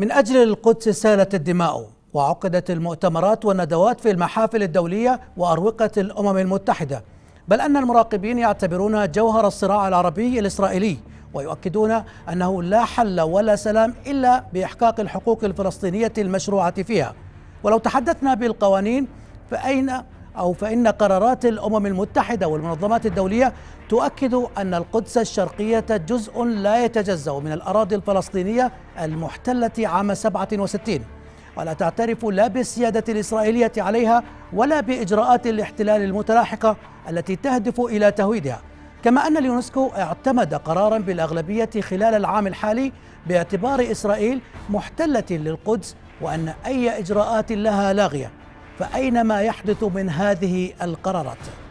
من أجل القدس سالت الدماء وعقدت المؤتمرات والندوات في المحافل الدولية وأروقة الأمم المتحدة بل أن المراقبين يعتبرون جوهر الصراع العربي الإسرائيلي ويؤكدون أنه لا حل ولا سلام إلا بإحقاق الحقوق الفلسطينية المشروعة فيها ولو تحدثنا بالقوانين فأين أو فإن قرارات الأمم المتحدة والمنظمات الدولية تؤكد أن القدس الشرقية جزء لا يتجزأ من الأراضي الفلسطينية المحتلة عام 67 ولا تعترف لا بالسيادة الإسرائيلية عليها ولا بإجراءات الاحتلال المتلاحقة التي تهدف إلى تهويدها كما أن اليونسكو اعتمد قرارا بالأغلبية خلال العام الحالي باعتبار إسرائيل محتلة للقدس وأن أي إجراءات لها لاغية فأين ما يحدث من هذه القرارات؟